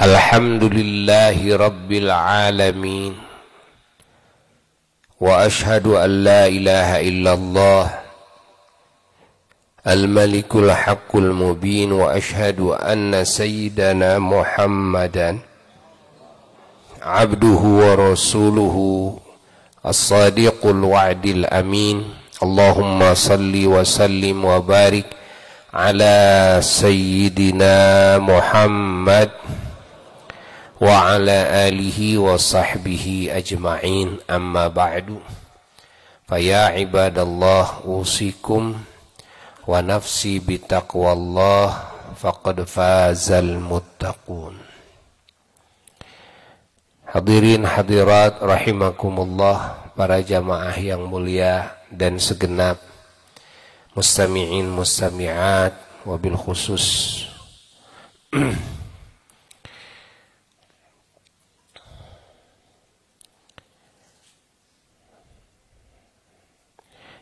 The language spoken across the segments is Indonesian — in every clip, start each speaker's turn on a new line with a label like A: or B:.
A: الحمد لله رب العالمين واشهد ان لا اله الا الله الملك الحق المبين واشهد ان سيدنا محمدا عبده ورسوله الصادق الوعد الامين اللهم صل وسلم وبارك على سيدنا محمد وعلى آله وصحبه أجمعين أما بعد فيا عباد الله أوصيكم ونفسي بتقوى الله faqad fazal muttaqun Hadirin hadirat rahimakumullah para jamaah yang mulia dan segenap mustami'in mustami'at wabil khusus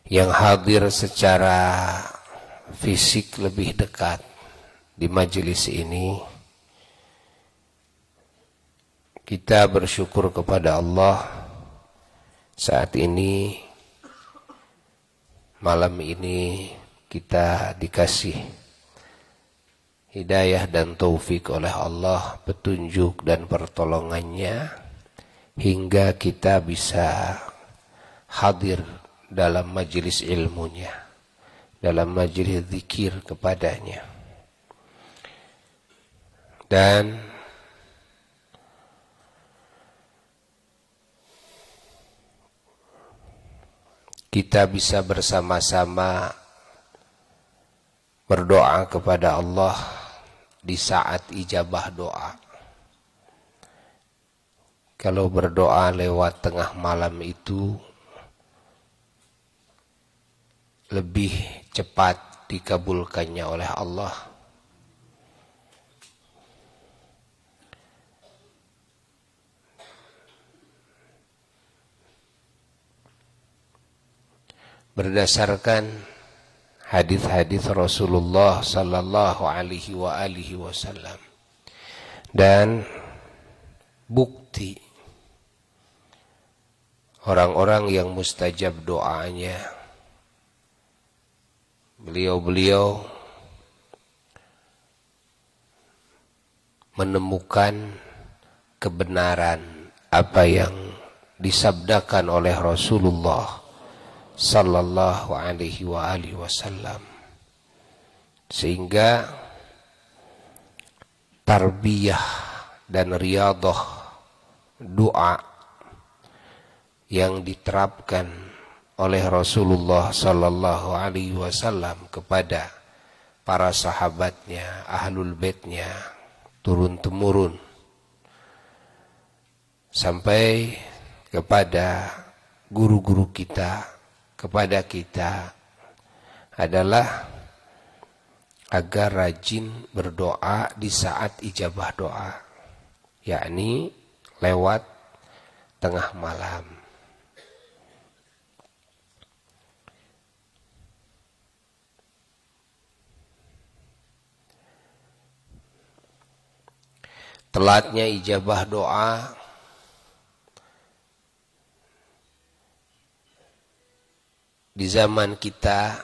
A: yang hadir secara fisik lebih dekat di majelis ini kita bersyukur kepada Allah saat ini malam ini kita dikasih hidayah dan taufik oleh Allah petunjuk dan pertolongannya hingga kita bisa hadir dalam majelis ilmunya, dalam majelis zikir kepadanya. Dan kita bisa bersama-sama berdoa kepada Allah di saat ijabah doa. Kalau berdoa lewat tengah malam itu lebih cepat dikabulkannya oleh Allah. Berdasarkan hadis-hadis Rasulullah sallallahu alaihi wa alihi wasallam dan bukti orang-orang yang mustajab doanya beliau-beliau menemukan kebenaran apa yang disabdakan oleh Rasulullah sallallahu alaihi wa alihi wasallam sehingga tarbiyah dan riadah doa yang diterapkan oleh Rasulullah Sallallahu Alaihi Wasallam kepada para sahabatnya, ahlul baitnya, turun temurun sampai kepada guru-guru kita, kepada kita adalah agar rajin berdoa di saat ijabah doa, yakni lewat tengah malam. telatnya ijabah doa di zaman kita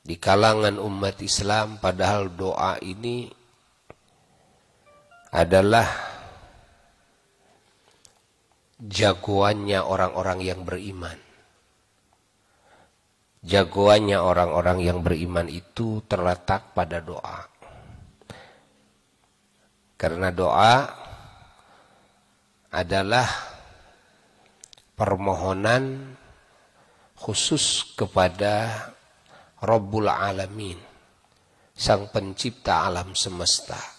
A: di kalangan umat Islam padahal doa ini adalah jagoannya orang-orang yang beriman jagoannya orang-orang yang beriman itu terletak pada doa karena doa adalah permohonan khusus kepada Rabbul Alamin, Sang Pencipta alam semesta.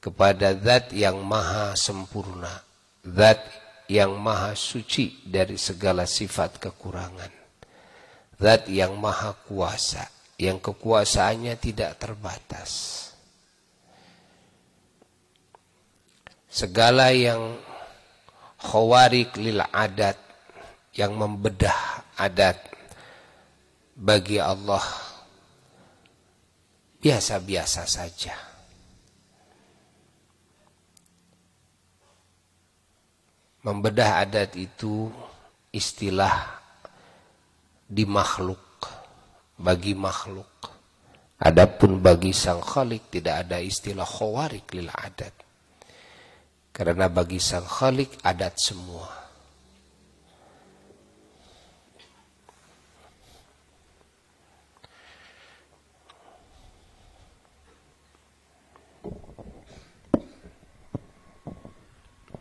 A: Kepada zat yang maha sempurna, zat yang maha suci dari segala sifat kekurangan. Zat yang maha kuasa, yang kekuasaannya tidak terbatas. segala yang khawarik lil adat yang membedah adat bagi Allah biasa-biasa saja. Membedah adat itu istilah di makhluk bagi makhluk. Adapun bagi sang khalik tidak ada istilah khawarik lil adat. Karena bagi sang khalik adat semua.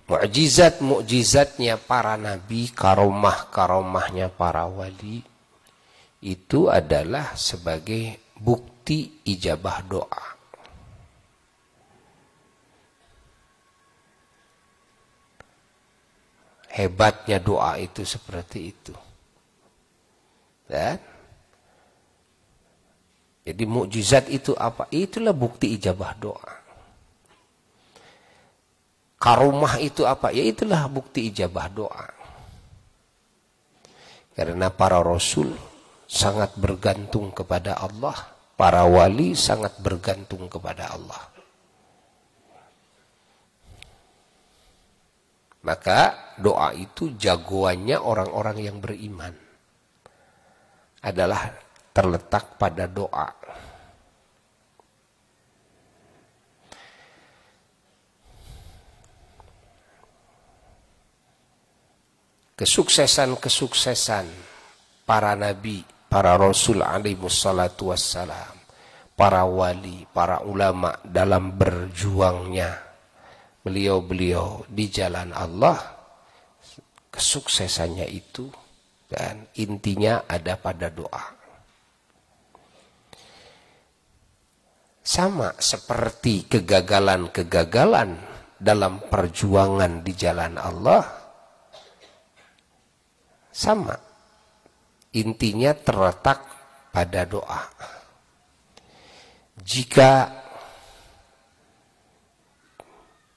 A: mujizat, mukjizatnya para nabi, karomah-karomahnya para wali itu adalah sebagai bukti ijabah doa. hebatnya doa itu seperti itu. Dan jadi mukjizat itu apa? Itulah bukti ijabah doa. Karumah itu apa? Ya itulah bukti ijabah doa. Karena para rasul sangat bergantung kepada Allah, para wali sangat bergantung kepada Allah. Maka doa itu jagoannya orang-orang yang beriman. Adalah terletak pada doa. Kesuksesan-kesuksesan para nabi, para rasul alaihi wassalatu wassalam, para wali, para ulama dalam berjuangnya beliau-beliau di jalan Allah kesuksesannya itu dan intinya ada pada doa sama seperti kegagalan-kegagalan dalam perjuangan di jalan Allah sama intinya terletak pada doa jika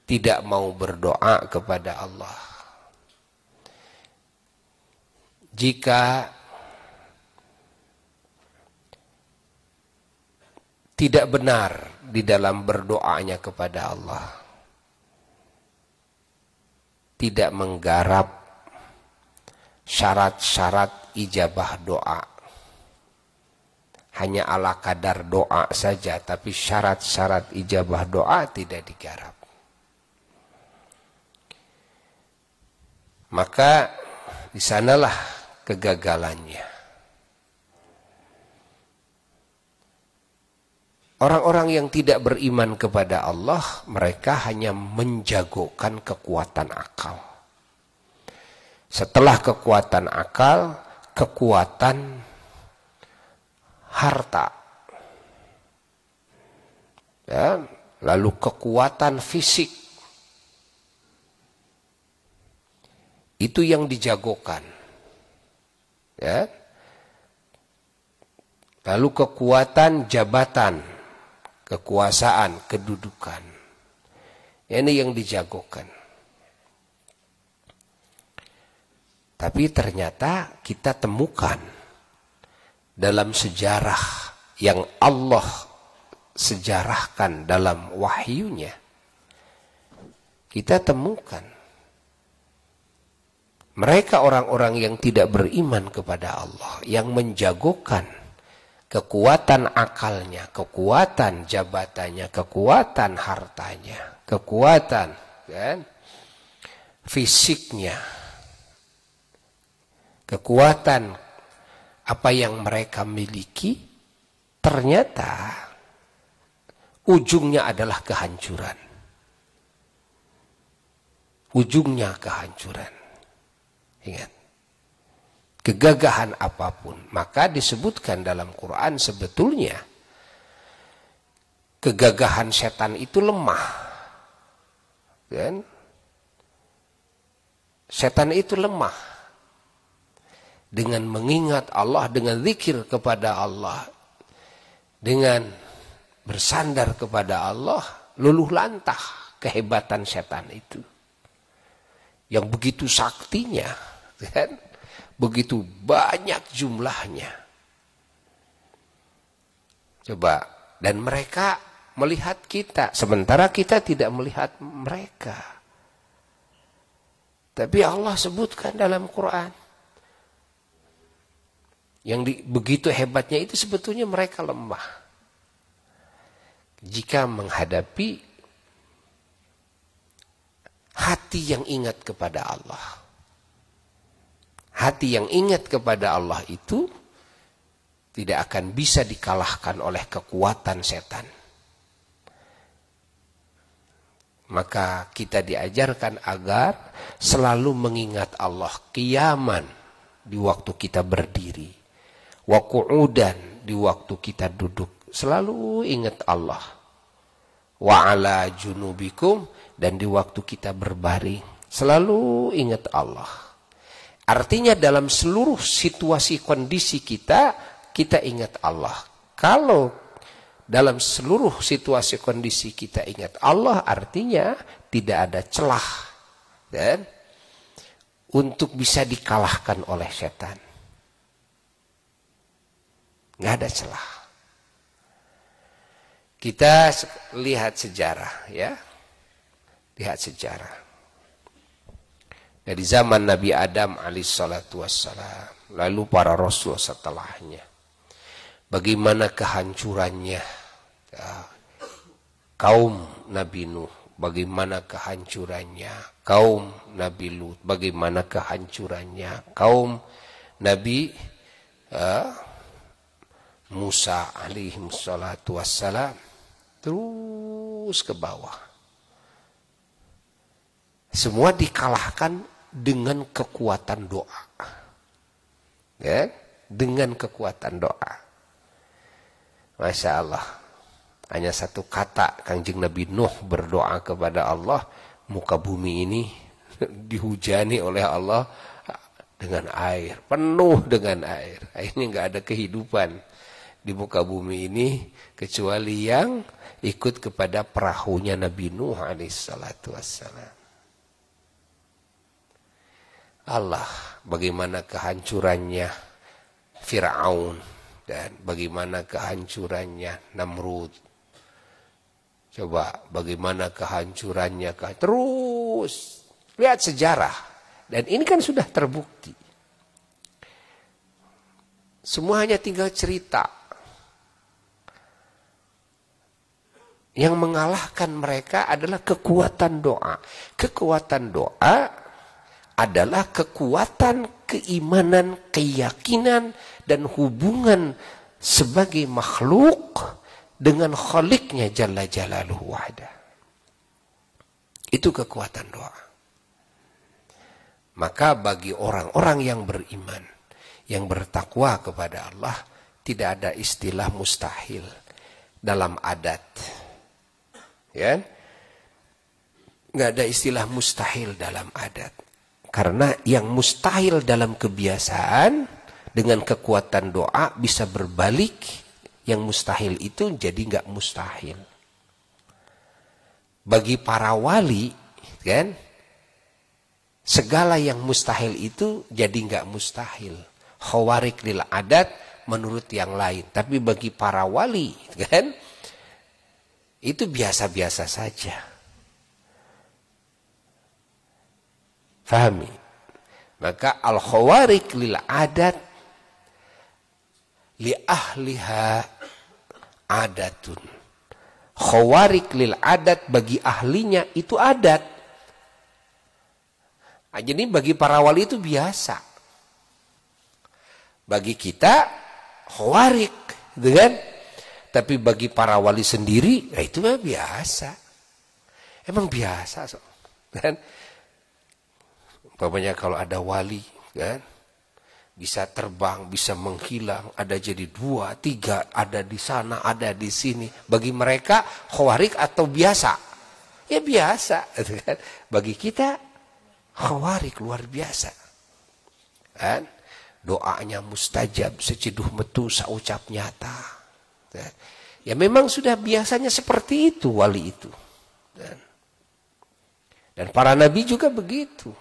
A: tidak mau berdoa kepada Allah. Jika tidak benar di dalam berdoanya kepada Allah, tidak menggarap syarat-syarat ijabah doa. Hanya ala kadar doa saja, tapi syarat-syarat ijabah doa tidak digarap. Maka di sanalah kegagalannya. Orang-orang yang tidak beriman kepada Allah, mereka hanya menjagokan kekuatan akal. Setelah kekuatan akal, kekuatan harta. Ya, lalu kekuatan fisik Itu yang dijagokan. Ya. Lalu kekuatan jabatan, kekuasaan, kedudukan. Ya, ini yang dijagokan. Tapi ternyata kita temukan dalam sejarah yang Allah sejarahkan dalam wahyunya. Kita temukan mereka orang-orang yang tidak beriman kepada Allah, yang menjagokan kekuatan akalnya, kekuatan jabatannya, kekuatan hartanya, kekuatan kan, fisiknya, kekuatan apa yang mereka miliki, ternyata ujungnya adalah kehancuran. Ujungnya kehancuran. Ingat. Kegagahan apapun. Maka disebutkan dalam Quran sebetulnya kegagahan setan itu lemah. Kan? Setan itu lemah. Dengan mengingat Allah, dengan zikir kepada Allah, dengan bersandar kepada Allah, luluh lantah kehebatan setan itu yang begitu saktinya, kan? begitu banyak jumlahnya. Coba, dan mereka melihat kita, sementara kita tidak melihat mereka. Tapi Allah sebutkan dalam Quran, yang di, begitu hebatnya itu sebetulnya mereka lemah. Jika menghadapi hati yang ingat kepada Allah. Hati yang ingat kepada Allah itu tidak akan bisa dikalahkan oleh kekuatan setan. Maka kita diajarkan agar selalu mengingat Allah kiaman di waktu kita berdiri. Waku'udan di waktu kita duduk. Selalu ingat Allah. Waala junubikum dan di waktu kita berbaring selalu ingat Allah. Artinya dalam seluruh situasi kondisi kita kita ingat Allah. Kalau dalam seluruh situasi kondisi kita ingat Allah artinya tidak ada celah dan untuk bisa dikalahkan oleh setan. Nggak ada celah. Kita lihat sejarah ya. Lihat sejarah. Dari zaman Nabi Adam alaihissalatu wassalam. Lalu para rasul setelahnya. Bagaimana kehancurannya. Ya, kaum Nabi Nuh. Bagaimana kehancurannya. Kaum Nabi Lut. Bagaimana kehancurannya. Kaum Nabi uh, Musa alaihi salatu wassalam. Terus ke bawah semua dikalahkan dengan kekuatan doa. Ya, dengan kekuatan doa. Masya Allah. Hanya satu kata Kanjeng Nabi Nuh berdoa kepada Allah, muka bumi ini dihujani oleh Allah dengan air, penuh dengan air. Akhirnya nggak ada kehidupan di muka bumi ini kecuali yang ikut kepada perahunya Nabi Nuh alaihissalatu wassalam. Allah bagaimana kehancurannya Fir'aun dan bagaimana kehancurannya Namrud coba bagaimana kehancurannya terus lihat sejarah dan ini kan sudah terbukti semua hanya tinggal cerita yang mengalahkan mereka adalah kekuatan doa. Kekuatan doa adalah kekuatan keimanan, keyakinan, dan hubungan sebagai makhluk dengan khaliknya Jalla Jalaluhu wahda. Itu kekuatan doa. Maka bagi orang-orang yang beriman, yang bertakwa kepada Allah, tidak ada istilah mustahil dalam adat. Ya? Nggak ada istilah mustahil dalam adat karena yang mustahil dalam kebiasaan dengan kekuatan doa bisa berbalik yang mustahil itu jadi nggak mustahil. Bagi para wali kan segala yang mustahil itu jadi nggak mustahil. Khawarik lil adat menurut yang lain. Tapi bagi para wali kan itu biasa-biasa saja. Fahami. Maka al-khawarik lil adat li ahliha adatun. Khawarik lil adat bagi ahlinya itu adat. Nah, jadi bagi para wali itu biasa. Bagi kita khawarik, gitu kan? Tapi bagi para wali sendiri, ya itu mah biasa. Emang biasa, so. kan? Bapaknya kalau ada wali kan bisa terbang, bisa menghilang, ada jadi dua, tiga, ada di sana, ada di sini. Bagi mereka khawarik atau biasa? Ya biasa. Gitu kan? Bagi kita khawarik luar biasa. Kan? Doanya mustajab, seciduh metu, saucap nyata. Gitu kan. Ya memang sudah biasanya seperti itu wali itu. Gitu kan. Dan para nabi juga begitu.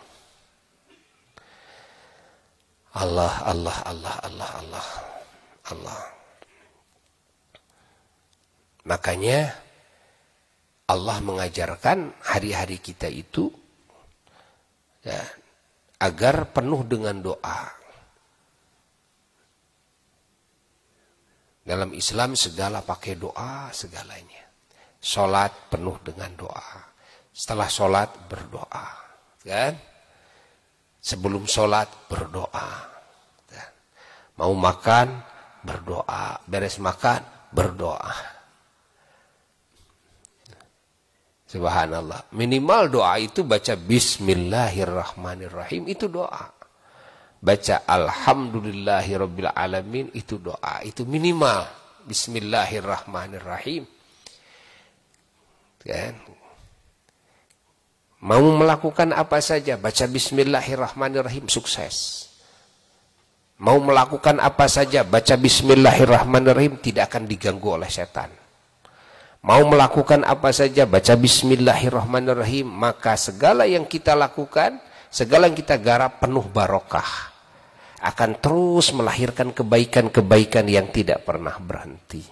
A: Allah, Allah, Allah, Allah, Allah, Allah. Makanya Allah mengajarkan hari-hari kita itu ya, agar penuh dengan doa. Dalam Islam segala pakai doa segalanya. Sholat penuh dengan doa. Setelah sholat berdoa. Kan? Sebelum sholat, berdoa. Ya. Mau makan, berdoa. Beres makan, berdoa. Subhanallah. Minimal doa itu baca Bismillahirrahmanirrahim. Itu doa. Baca Alhamdulillahirrabbilalamin itu doa. Itu minimal Bismillahirrahmanirrahim. Kan? Mau melakukan apa saja, baca bismillahirrahmanirrahim, sukses. Mau melakukan apa saja, baca bismillahirrahmanirrahim, tidak akan diganggu oleh setan. Mau melakukan apa saja, baca bismillahirrahmanirrahim, maka segala yang kita lakukan, segala yang kita garap penuh barokah. Akan terus melahirkan kebaikan-kebaikan yang tidak pernah berhenti.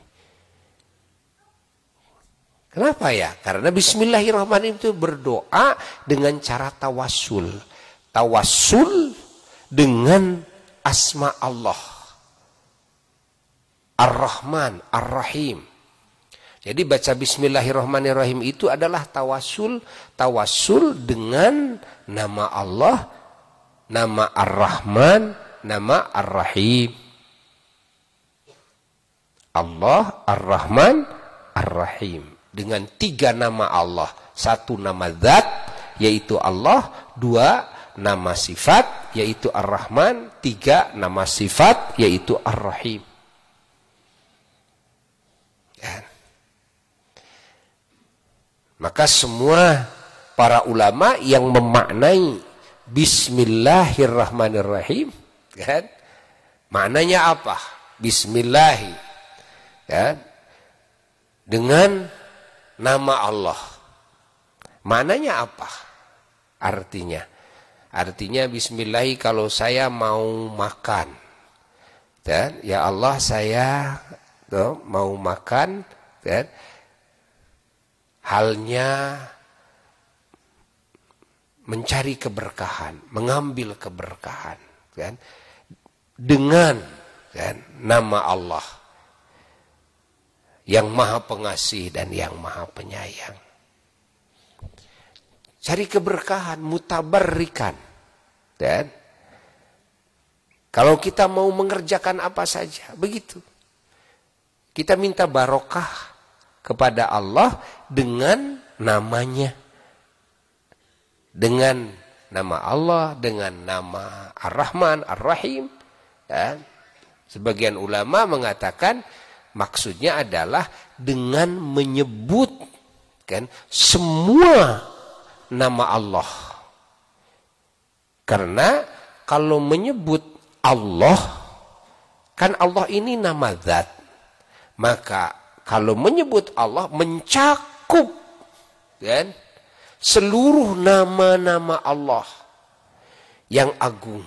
A: Kenapa ya? Karena bismillahirrahmanirrahim itu berdoa dengan cara tawasul. Tawasul dengan asma Allah. Ar-Rahman, Ar-Rahim. Jadi baca bismillahirrahmanirrahim itu adalah tawasul, tawasul dengan nama Allah, nama Ar-Rahman, nama Ar-Rahim. Allah, Ar-Rahman, Ar-Rahim dengan tiga nama Allah. Satu nama zat yaitu Allah, dua nama sifat yaitu Ar-Rahman, tiga nama sifat yaitu Ar-Rahim. Ya. Maka semua para ulama yang memaknai Bismillahirrahmanirrahim, ya kan? Maknanya apa? Bismillahi. Ya kan? Dengan nama Allah. Mananya apa? Artinya, artinya Bismillah kalau saya mau makan, dan ya Allah saya tuh, mau makan, dan halnya mencari keberkahan, mengambil keberkahan, kan? Dengan kan, nama Allah yang maha pengasih dan yang maha penyayang. Cari keberkahan, mutabarrikan. Dan kalau kita mau mengerjakan apa saja, begitu. Kita minta barokah kepada Allah dengan namanya. Dengan nama Allah, dengan nama Ar-Rahman, Ar-Rahim. sebagian ulama mengatakan, Maksudnya adalah dengan menyebut kan semua nama Allah. Karena kalau menyebut Allah kan Allah ini nama zat. Maka kalau menyebut Allah mencakup kan seluruh nama-nama Allah yang agung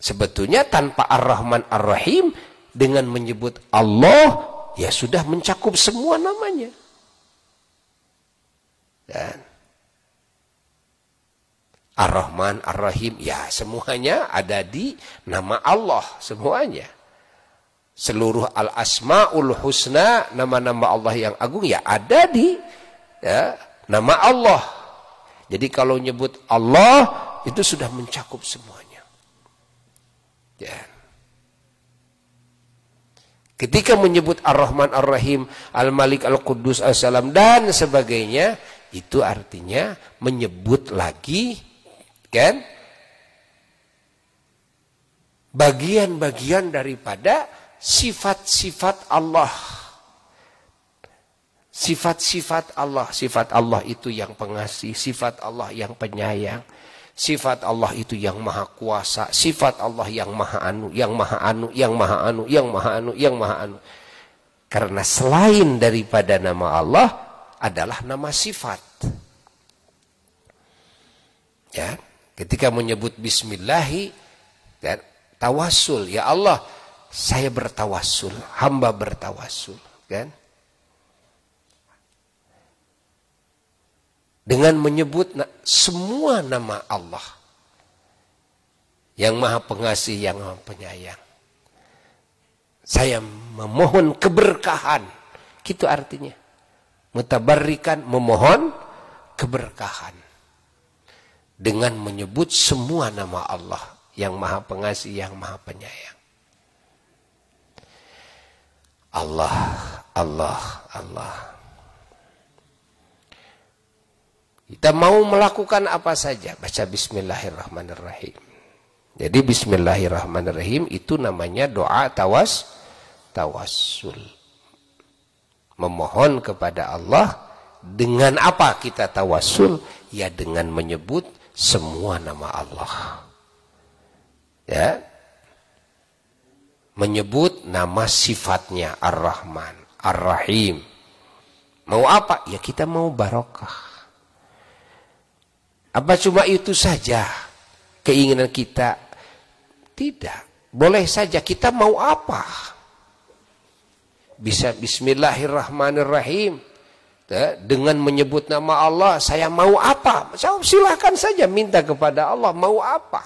A: Sebetulnya tanpa Ar-Rahman Ar-Rahim dengan menyebut Allah ya sudah mencakup semua namanya. Dan Ar-Rahman Ar-Rahim ya semuanya ada di nama Allah semuanya. Seluruh al-asmaul husna nama-nama Allah yang agung ya ada di ya, nama Allah. Jadi kalau nyebut Allah itu sudah mencakup semuanya. Ya. Ketika menyebut Ar-Rahman Ar-Rahim, Al-Malik Al-Quddus al salam dan sebagainya, itu artinya menyebut lagi kan bagian-bagian daripada sifat-sifat Allah. Sifat-sifat Allah, sifat Allah itu yang pengasih, sifat Allah yang penyayang, Sifat Allah itu yang maha kuasa, sifat Allah yang maha anu, yang maha anu, yang maha anu, yang maha anu, yang maha anu. Karena selain daripada nama Allah adalah nama sifat. Ya, ketika menyebut bismillahi dan ya, tawasul, ya Allah, saya bertawasul, hamba bertawasul, kan? dengan menyebut semua nama Allah yang maha pengasih, yang maha penyayang. Saya memohon keberkahan. Itu artinya. Mutabarrikan memohon keberkahan. Dengan menyebut semua nama Allah yang maha pengasih, yang maha penyayang. Allah, Allah, Allah. Kita mau melakukan apa saja, baca bismillahirrahmanirrahim. Jadi bismillahirrahmanirrahim itu namanya doa tawas tawassul. Memohon kepada Allah dengan apa kita tawassul? Ya dengan menyebut semua nama Allah. Ya. Menyebut nama sifatnya Ar-Rahman, Ar-Rahim. Mau apa? Ya kita mau barokah. Apa cuma itu saja keinginan kita? Tidak. Boleh saja kita mau apa? Bisa bismillahirrahmanirrahim. Dengan menyebut nama Allah, saya mau apa? silahkan saja minta kepada Allah, mau apa?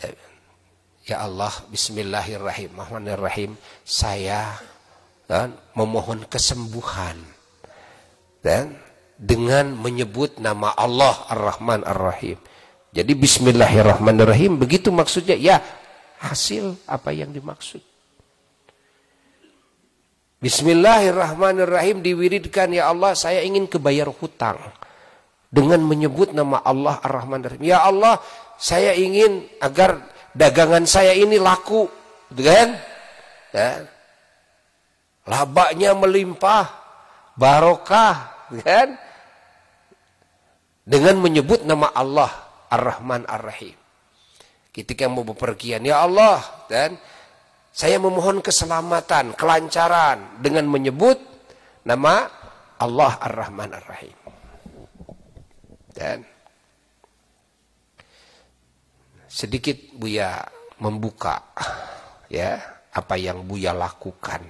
A: Ya, ya Allah, bismillahirrahmanirrahim. Saya dan memohon kesembuhan. Dan dengan menyebut nama Allah Ar-Rahman Ar-Rahim. Jadi bismillahirrahmanirrahim begitu maksudnya ya hasil apa yang dimaksud. Bismillahirrahmanirrahim diwiridkan ya Allah saya ingin kebayar hutang dengan menyebut nama Allah Ar-Rahman Ar-Rahim. Ya Allah saya ingin agar dagangan saya ini laku, gitu kan? Ya. Labanya melimpah, barokah, kan? Dengan menyebut nama Allah Ar-Rahman Ar-Rahim. Ketika mau bepergian, ya Allah, dan saya memohon keselamatan, kelancaran dengan menyebut nama Allah Ar-Rahman Ar-Rahim. Dan sedikit Buya membuka ya apa yang Buya lakukan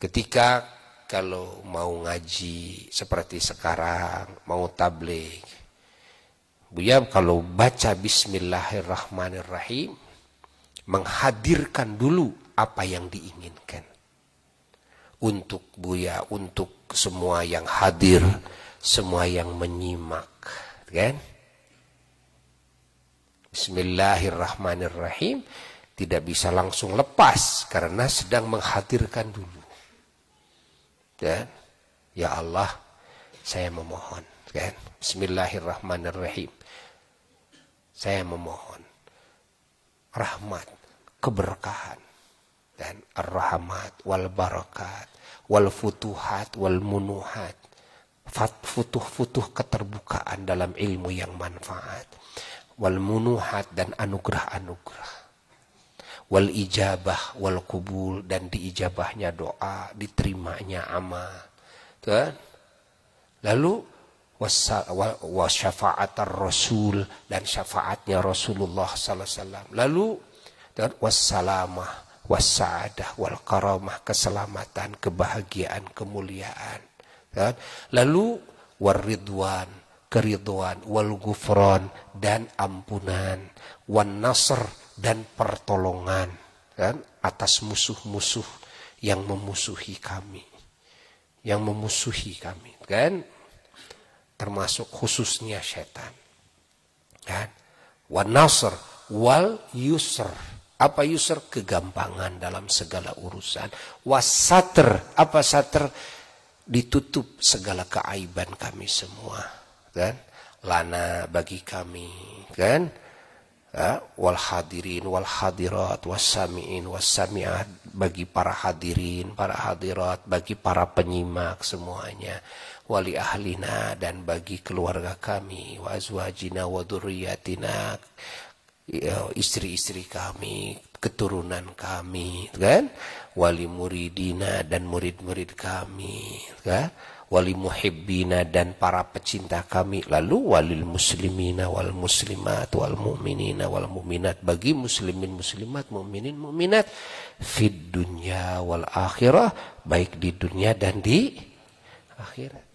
A: ketika kalau mau ngaji seperti sekarang, mau tablik. Buya kalau baca bismillahirrahmanirrahim, menghadirkan dulu apa yang diinginkan. Untuk Buya, untuk semua yang hadir, semua yang menyimak. Kan? Bismillahirrahmanirrahim, tidak bisa langsung lepas karena sedang menghadirkan dulu dan ya Allah saya memohon kan Bismillahirrahmanirrahim saya memohon rahmat keberkahan dan ar-rahmat wal barakat wal futuhat wal munuhat futuh-futuh keterbukaan dalam ilmu yang manfaat wal munuhat dan anugerah-anugerah wal ijabah wal kubul dan diijabahnya doa diterimanya amal kan lalu wasyafaatar rasul dan syafaatnya Rasulullah sallallahu alaihi wasallam lalu dan wassalamah wassaadah wal karamah keselamatan kebahagiaan kemuliaan kan lalu waridwan keridwan wal gufron dan ampunan wan nasr dan pertolongan kan atas musuh-musuh yang memusuhi kami yang memusuhi kami kan termasuk khususnya setan kan Wa nasr wal yusr apa yusr kegampangan dalam segala urusan wasater apa sater ditutup segala keaiban kami semua kan lana bagi kami kan wal hadirin wal hadirat wasamiin wasamiat bagi para hadirin para hadirat bagi para penyimak semuanya wali ahlina dan bagi keluarga kami wa azwajina wa dzurriyyatina ya, istri-istri kami keturunan kami kan wali muridina dan murid-murid kami kan wali muhibbina dan para pecinta kami lalu walil muslimina wal muslimat wal mu'minina wal mu'minat bagi muslimin muslimat mu'minin mu'minat fid dunya wal akhirah baik di dunia dan di akhirat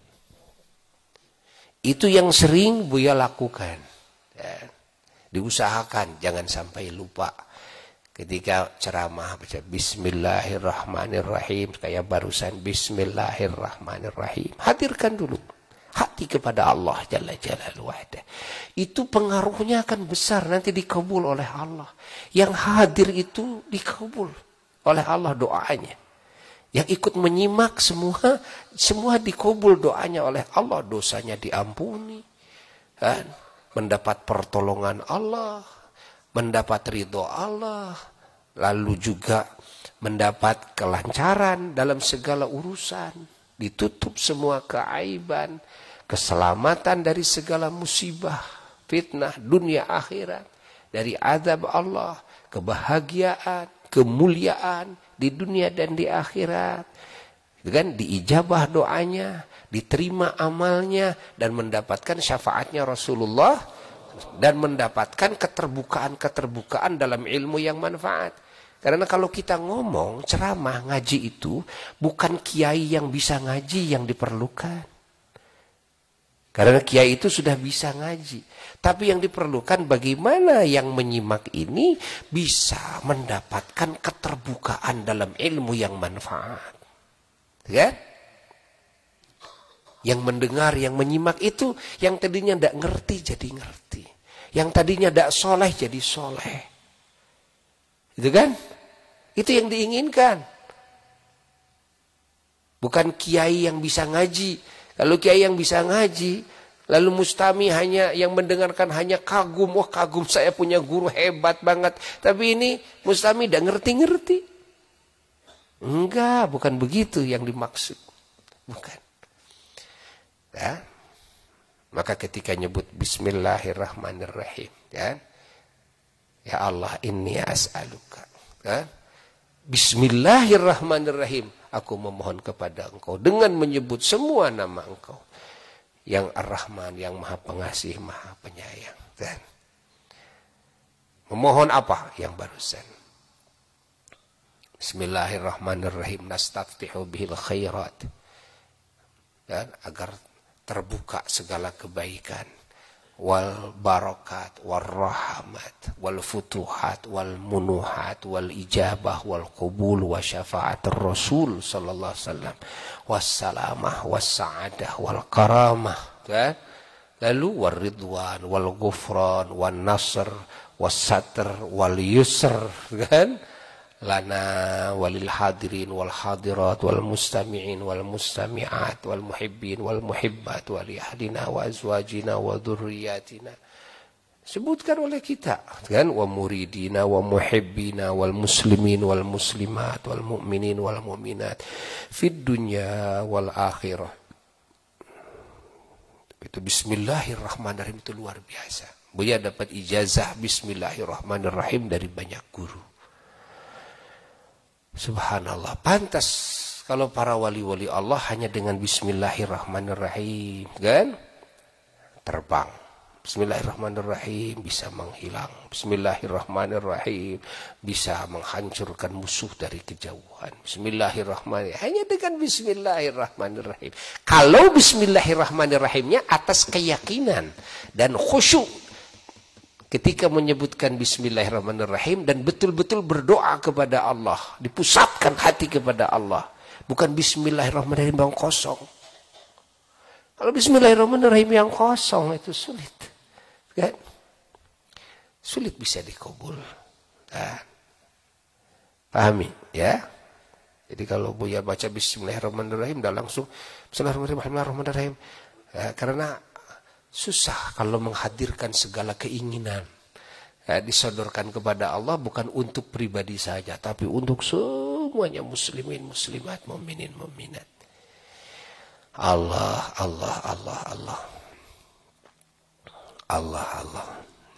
A: itu yang sering Buya lakukan ya. diusahakan jangan sampai lupa ketika ceramah baca Bismillahirrahmanirrahim kayak barusan Bismillahirrahmanirrahim hadirkan dulu hati kepada Allah Jalla Jalaluhu itu pengaruhnya akan besar nanti dikabul oleh Allah yang hadir itu dikabul oleh Allah doanya yang ikut menyimak semua semua dikabul doanya oleh Allah dosanya diampuni dan mendapat pertolongan Allah mendapat ridho Allah, lalu juga mendapat kelancaran dalam segala urusan, ditutup semua keaiban, keselamatan dari segala musibah, fitnah dunia akhirat, dari azab Allah, kebahagiaan, kemuliaan di dunia dan di akhirat. Gitu kan diijabah doanya, diterima amalnya dan mendapatkan syafaatnya Rasulullah dan mendapatkan keterbukaan-keterbukaan dalam ilmu yang manfaat. Karena kalau kita ngomong, ceramah, ngaji itu bukan kiai yang bisa ngaji yang diperlukan. Karena kiai itu sudah bisa ngaji. Tapi yang diperlukan bagaimana yang menyimak ini bisa mendapatkan keterbukaan dalam ilmu yang manfaat. Ya? Yang mendengar, yang menyimak itu yang tadinya tidak ngerti jadi ngerti. Yang tadinya tidak soleh jadi soleh. Itu kan? Itu yang diinginkan. Bukan kiai yang bisa ngaji. Kalau kiai yang bisa ngaji, lalu mustami hanya yang mendengarkan hanya kagum. Wah kagum saya punya guru hebat banget. Tapi ini mustami tidak ngerti-ngerti. Enggak, bukan begitu yang dimaksud. Bukan ya maka ketika nyebut bismillahirrahmanirrahim ya ya Allah ini as'aluka ya bismillahirrahmanirrahim aku memohon kepada engkau dengan menyebut semua nama engkau yang ar-Rahman yang maha pengasih maha penyayang dan ya. memohon apa yang barusan Bismillahirrahmanirrahim nastaftihu bihil khairat dan ya. agar terbuka segala kebaikan wal barakat wal rahmat wal futuhat wal munuhat wal ijabah wal qubul wa syafaat rasul sallallahu alaihi wasallam wassalamah wassaadah wal karamah kan? lalu wal ridwan wal ghufran wal nasr was satr wal yusr kan lana walil hadirin wal hadirat wal mustami'in wal mustami'at wal muhibbin wal muhibbat sebutkan oleh kita kan wa muridina wa muhibbina wal muslimin wal muslimat wal mu'minin wal mu'minat fid dunya wal akhirah itu bismillahirrahmanirrahim itu luar biasa Buya dapat ijazah bismillahirrahmanirrahim dari banyak guru Subhanallah. Pantas kalau para wali-wali Allah hanya dengan bismillahirrahmanirrahim, kan? Terbang. Bismillahirrahmanirrahim bisa menghilang. Bismillahirrahmanirrahim bisa menghancurkan musuh dari kejauhan. Bismillahirrahmanirrahim. Hanya dengan bismillahirrahmanirrahim. Kalau bismillahirrahmanirrahimnya atas keyakinan dan khusyuk ketika menyebutkan bismillahirrahmanirrahim dan betul-betul berdoa kepada Allah, dipusatkan hati kepada Allah, bukan bismillahirrahmanirrahim yang kosong. Kalau bismillahirrahmanirrahim yang kosong itu sulit. Kan? Sulit bisa dikubur Nah, kan? pahami ya. Jadi kalau Buya baca bismillahirrahmanirrahim dah langsung bismillahirrahmanirrahim, bismillahirrahmanirrahim. Ya, karena Susah kalau menghadirkan segala keinginan. Ya, disodorkan kepada Allah bukan untuk pribadi saja, tapi untuk semuanya muslimin, muslimat, muminin, muminat. Allah, Allah, Allah, Allah. Allah, Allah.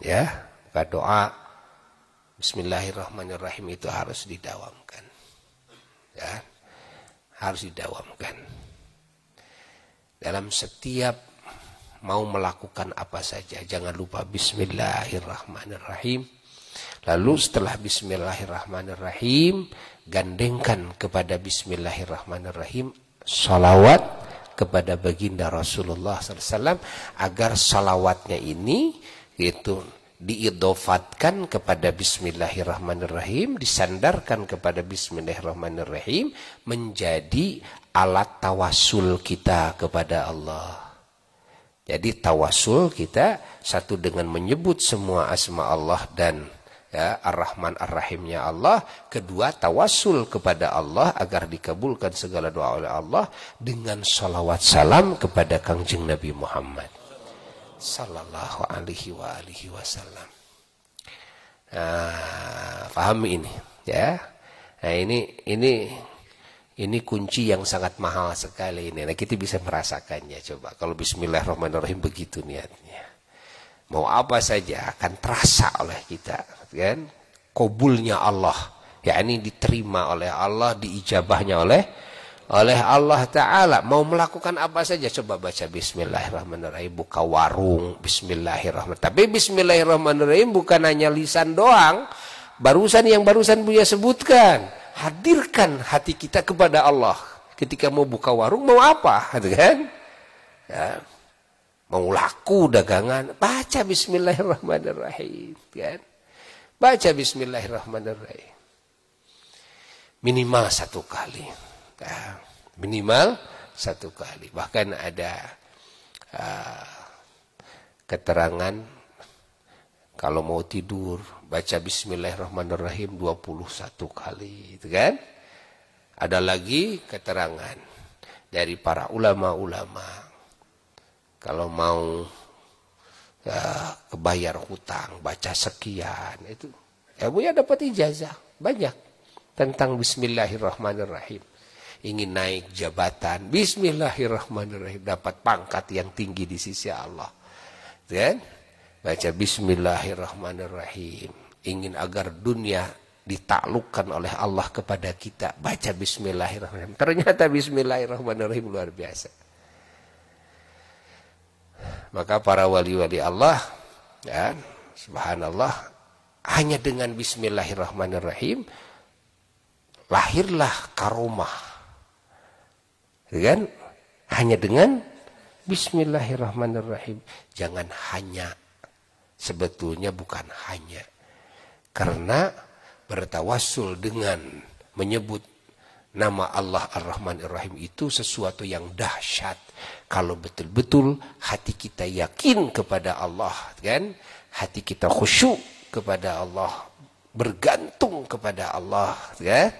A: Ya, maka doa Bismillahirrahmanirrahim itu harus didawamkan. Ya, harus didawamkan. Dalam setiap mau melakukan apa saja jangan lupa bismillahirrahmanirrahim lalu setelah bismillahirrahmanirrahim gandengkan kepada bismillahirrahmanirrahim salawat kepada baginda Rasulullah SAW agar salawatnya ini yaitu diidofatkan kepada bismillahirrahmanirrahim, disandarkan kepada bismillahirrahmanirrahim, menjadi alat tawasul kita kepada Allah. Jadi tawasul kita satu dengan menyebut semua asma Allah dan ya, Ar-Rahman Ar-Rahimnya Allah. Kedua tawasul kepada Allah agar dikabulkan segala doa oleh Allah dengan salawat salam kepada Kangjeng Nabi Muhammad sallallahu alaihi wa alihi wasallam. Nah, pahami ini ya. Nah, ini ini ini kunci yang sangat mahal sekali ini. Nah, kita bisa merasakannya coba. Kalau bismillahirrahmanirrahim begitu niatnya. Mau apa saja akan terasa oleh kita, kan? Kobulnya Allah, ya ini diterima oleh Allah, diijabahnya oleh oleh Allah Ta'ala mau melakukan apa saja coba baca Bismillahirrahmanirrahim buka warung Bismillahirrahmanirrahim tapi Bismillahirrahmanirrahim bukan hanya lisan doang barusan yang barusan Buya sebutkan hadirkan hati kita kepada Allah ketika mau buka warung mau apa gitu kan ya. mau laku dagangan baca Bismillahirrahmanirrahim kan baca Bismillahirrahmanirrahim minimal satu kali ya. minimal satu kali bahkan ada uh, keterangan kalau mau tidur baca bismillahirrahmanirrahim 21 kali itu kan ada lagi keterangan dari para ulama-ulama kalau mau ya, kebayar hutang baca sekian itu ya dapat ijazah banyak tentang bismillahirrahmanirrahim ingin naik jabatan bismillahirrahmanirrahim dapat pangkat yang tinggi di sisi Allah gitu kan Baca bismillahirrahmanirrahim. Ingin agar dunia ditaklukkan oleh Allah kepada kita. Baca bismillahirrahmanirrahim. Ternyata bismillahirrahmanirrahim luar biasa. Maka para wali-wali Allah, ya, subhanallah, hanya dengan bismillahirrahmanirrahim, lahirlah karomah. Ya kan? Hanya dengan bismillahirrahmanirrahim. Jangan hanya sebetulnya bukan hanya karena bertawasul dengan menyebut nama Allah Ar-Rahman Ar-Rahim itu sesuatu yang dahsyat kalau betul-betul hati kita yakin kepada Allah kan hati kita khusyuk kepada Allah bergantung kepada Allah kan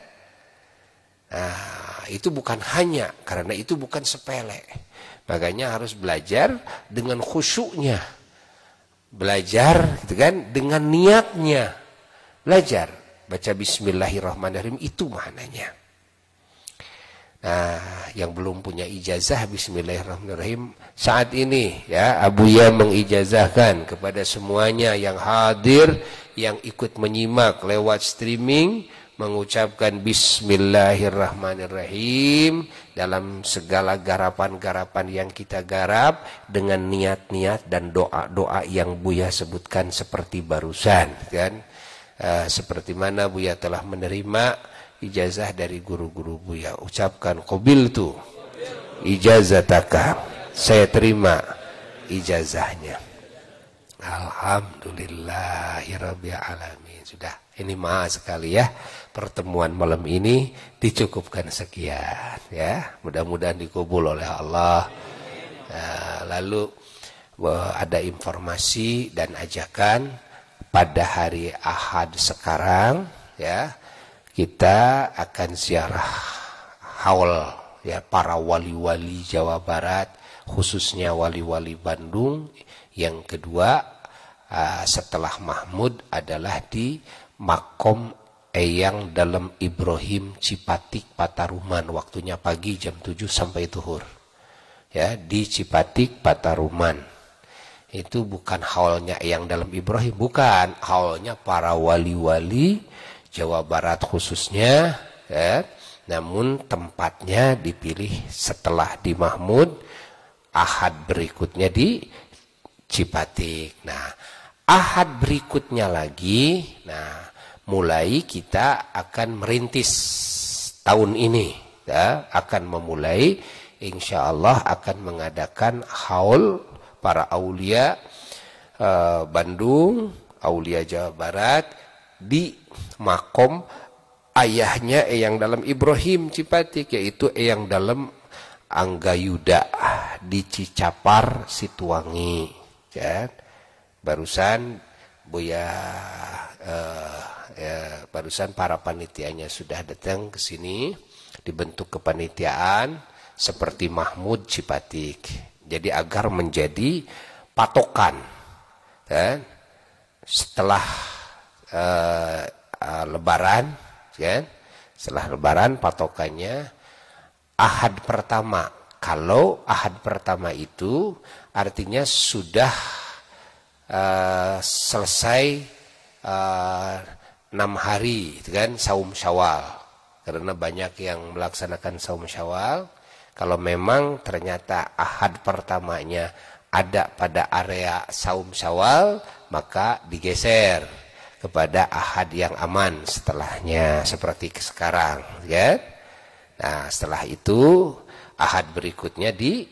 A: nah, itu bukan hanya karena itu bukan sepele makanya harus belajar dengan khusyuknya belajar gitu kan dengan niatnya belajar baca bismillahirrahmanirrahim itu maknanya nah yang belum punya ijazah bismillahirrahmanirrahim saat ini ya Abuya mengijazahkan kepada semuanya yang hadir yang ikut menyimak lewat streaming mengucapkan bismillahirrahmanirrahim dalam segala garapan-garapan yang kita garap dengan niat-niat dan doa-doa yang Buya sebutkan seperti barusan kan uh, seperti mana Buya telah menerima ijazah dari guru-guru Buya ucapkan qabil tu ijazataka saya terima ijazahnya Alhamdulillahirabbil alamin sudah ini maaf sekali ya pertemuan malam ini dicukupkan sekian ya mudah-mudahan dikubul oleh Allah eh, lalu eh, ada informasi dan ajakan pada hari Ahad sekarang ya kita akan ziarah haul ya para wali-wali Jawa Barat khususnya wali-wali Bandung yang kedua eh, setelah Mahmud adalah di makom Eyang dalam Ibrahim Cipatik Pataruman waktunya pagi jam 7 sampai tuhur ya di Cipatik Pataruman itu bukan haulnya Eyang dalam Ibrahim bukan haulnya para wali-wali Jawa Barat khususnya ya namun tempatnya dipilih setelah di Mahmud Ahad berikutnya di Cipatik nah Ahad berikutnya lagi nah mulai kita akan merintis tahun ini ya, akan memulai insya Allah akan mengadakan haul para aulia uh, Bandung aulia Jawa Barat di makom ayahnya Eyang Dalem Ibrahim Cipatik yaitu Eyang Dalam Yuda di Cicapar Situangi ya barusan Buya uh, ya, barusan para panitianya sudah datang ke sini dibentuk kepanitiaan seperti Mahmud Cipatik. Jadi agar menjadi patokan. Ya. Setelah uh, Lebaran, ya, setelah Lebaran patokannya ahad pertama. Kalau ahad pertama itu artinya sudah uh, selesai uh, enam hari itu kan saum syawal karena banyak yang melaksanakan saum syawal kalau memang ternyata ahad pertamanya ada pada area saum syawal maka digeser kepada ahad yang aman setelahnya seperti sekarang gitu kan nah setelah itu ahad berikutnya di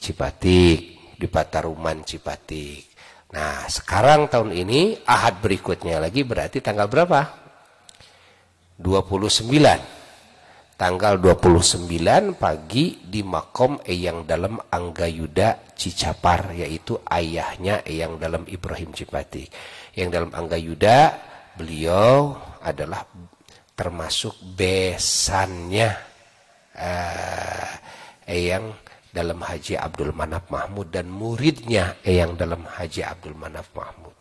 A: Cipatik di Pataruman Cipatik Nah, sekarang tahun ini ahad berikutnya lagi berarti tanggal berapa? 29. Tanggal 29 pagi di makom Eyang Dalam Yuda Cicapar yaitu ayahnya Eyang Dalam Ibrahim Cipati. Yang dalam Yuda beliau adalah termasuk besannya eh, Eyang dalam Haji Abdul Manaf Mahmud dan muridnya yang dalam Haji Abdul Manaf Mahmud.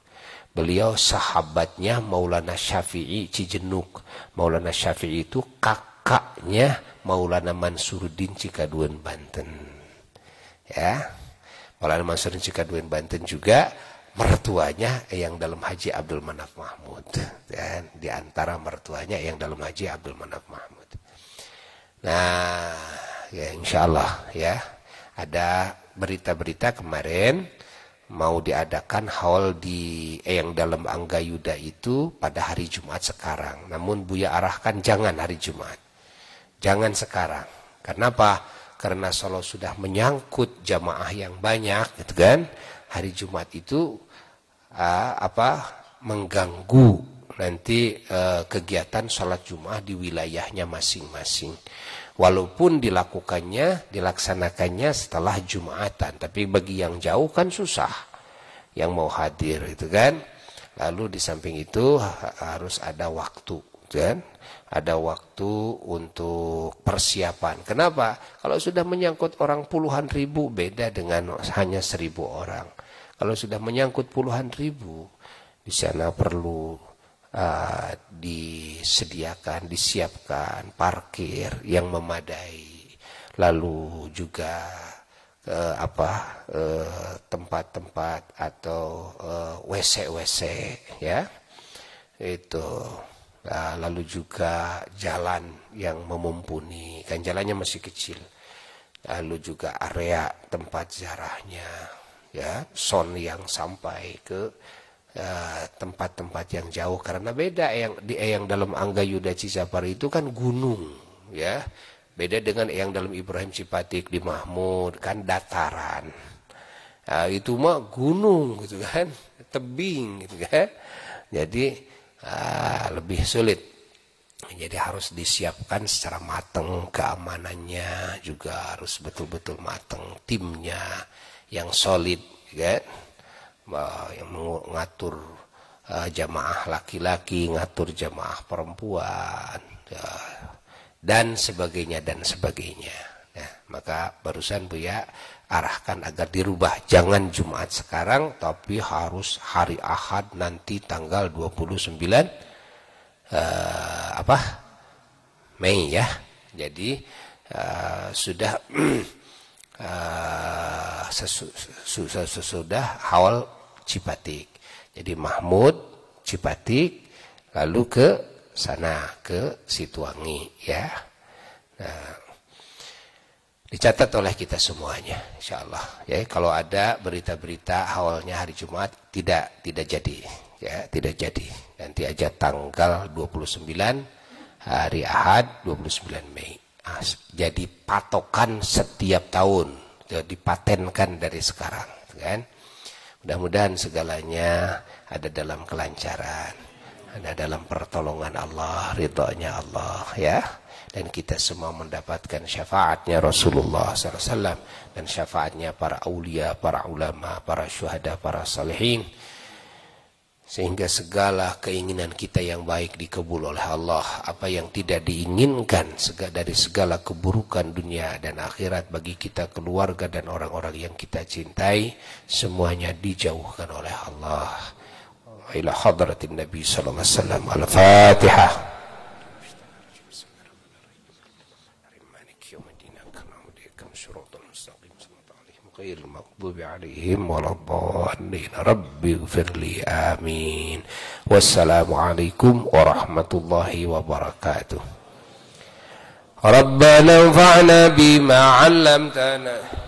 A: Beliau sahabatnya Maulana Syafi'i Cijenuk. Maulana Syafi'i itu kakaknya Maulana Mansuruddin Cikaduen Banten. Ya. Maulana Mansuruddin Cikaduen Banten juga mertuanya yang dalam Haji Abdul Manaf Mahmud dan ya, di antara mertuanya yang dalam Haji Abdul Manaf Mahmud. Nah, ya insya Allah ya ada berita-berita kemarin mau diadakan haul di eh, yang dalam Angga Yuda itu pada hari Jumat sekarang. Namun Buya arahkan jangan hari Jumat. Jangan sekarang. Kenapa? Karena Solo sudah menyangkut jamaah yang banyak, gitu kan? Hari Jumat itu uh, apa? mengganggu nanti uh, kegiatan sholat Jumat di wilayahnya masing-masing walaupun dilakukannya dilaksanakannya setelah jumatan tapi bagi yang jauh kan susah yang mau hadir itu kan lalu di samping itu harus ada waktu kan ada waktu untuk persiapan kenapa kalau sudah menyangkut orang puluhan ribu beda dengan hanya seribu orang kalau sudah menyangkut puluhan ribu di sana perlu Eh, disediakan, disiapkan parkir yang memadai, lalu juga eh, apa eh, tempat-tempat eh, atau wc-wc ya itu nah, lalu juga jalan yang memumpuni kan jalannya masih kecil lalu juga area tempat jarahnya ya son yang sampai ke Eh, tempat-tempat yang jauh karena beda yang di yang dalam Angga Yuda Cisapari itu kan gunung ya beda dengan yang dalam Ibrahim Cipatik di Mahmud kan dataran nah, itu mah gunung gitu kan tebing gitu kan jadi uh, lebih sulit jadi harus disiapkan secara matang keamanannya juga harus betul-betul mateng timnya yang solid gitu kan yang mengatur eh, jamaah laki-laki, mengatur jamaah perempuan, ya, dan sebagainya dan sebagainya. Nah, maka barusan Buya arahkan agar dirubah. Jangan Jumat sekarang, tapi harus hari Ahad nanti tanggal 29 uh, eh, apa Mei ya. Jadi uh, sudah uh, sesudah awal Cipatik. Jadi Mahmud, Cipatik, lalu ke sana, ke Situangi ya. Nah, dicatat oleh kita semuanya insyaallah ya kalau ada berita-berita awalnya hari Jumat tidak tidak jadi ya tidak jadi nanti aja tanggal 29 hari Ahad 29 Mei nah, jadi patokan setiap tahun jadi ya, patenkan dari sekarang kan Mudah-mudahan segalanya ada dalam kelancaran, ada dalam pertolongan Allah, ridhonya Allah ya. Dan kita semua mendapatkan syafaatnya Rasulullah SAW dan syafaatnya para aulia, para ulama, para syuhada, para salihin sehingga segala keinginan kita yang baik dikebul oleh Allah apa yang tidak diinginkan segala dari segala keburukan dunia dan akhirat bagi kita keluarga dan orang-orang yang kita cintai semuanya dijauhkan oleh Allah ila hadratin nabi sallallahu alaihi wasallam al-fatihah المغضوب عليهم ولا الضالين رب اغفر لي آمين والسلام عليكم ورحمة الله وبركاته ربنا انفعنا بما علمتنا